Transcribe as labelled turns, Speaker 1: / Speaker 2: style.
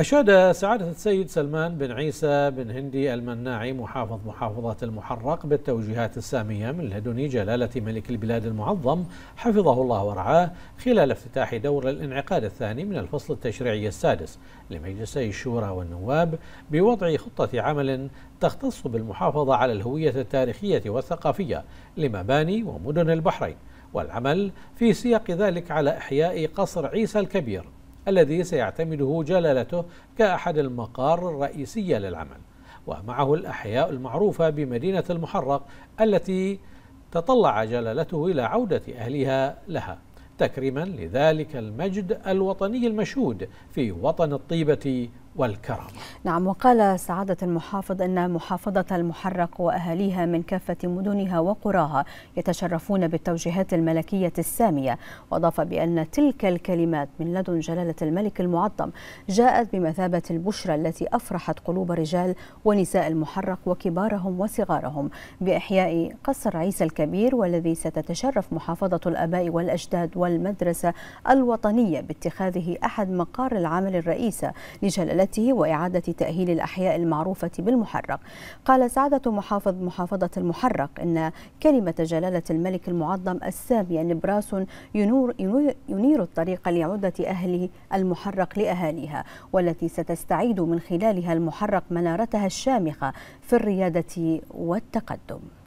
Speaker 1: أشاد سعادة السيد سلمان بن عيسى بن هندي المناعي محافظ محافظة المحرق بالتوجيهات السامية من لدن جلالة ملك البلاد المعظم حفظه الله ورعاه خلال افتتاح دور الانعقاد الثاني من الفصل التشريعي السادس لمجلسي الشورى والنواب بوضع خطة عمل تختص بالمحافظة على الهوية التاريخية والثقافية لمباني ومدن البحرين والعمل في سياق ذلك على إحياء قصر عيسى الكبير الذي سيعتمده جلالته كأحد المقار الرئيسية للعمل ومعه الأحياء المعروفة بمدينة المحرق التي تطلع جلالته إلى عودة أهلها لها تكريما لذلك المجد الوطني المشهود في وطن الطيبة والكرامة
Speaker 2: نعم وقال سعادة المحافظ أن محافظة المحرق وأهاليها من كافة مدنها وقراها يتشرفون بالتوجيهات الملكية السامية وأضاف بأن تلك الكلمات من لدن جلالة الملك المعظم جاءت بمثابة البشرى التي أفرحت قلوب رجال ونساء المحرق وكبارهم وصغارهم بإحياء قصر عيسى الكبير والذي ستتشرف محافظة الأباء والأجداد والمدرسة الوطنية باتخاذه أحد مقار العمل الرئيسة لجلالة إزالته وإعادة تأهيل الأحياء المعروفة بالمحرق قال سعادة محافظ محافظة المحرق إن كلمة جلالة الملك المعظم السامية نبراس ينور, ينير الطريق لعودة أهل المحرق لأهاليها والتي ستستعيد من خلالها المحرق منارتها الشامخة في الريادة والتقدم